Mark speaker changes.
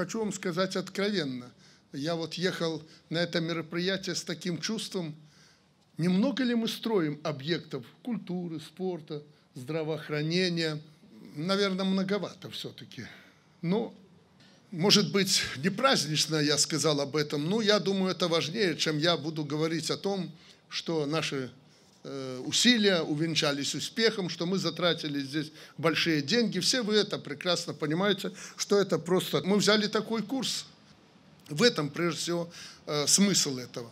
Speaker 1: хочу вам сказать откровенно. Я вот ехал на это мероприятие с таким чувством, немного ли мы строим объектов культуры, спорта, здравоохранения. Наверное, многовато все-таки. Но, может быть, не празднично я сказал об этом, но я думаю, это важнее, чем я буду говорить о том, что наши Э, усилия увенчались успехом, что мы затратили здесь большие деньги. Все вы это прекрасно понимаете, что это просто... Мы взяли такой курс. В этом, прежде всего, э, смысл этого.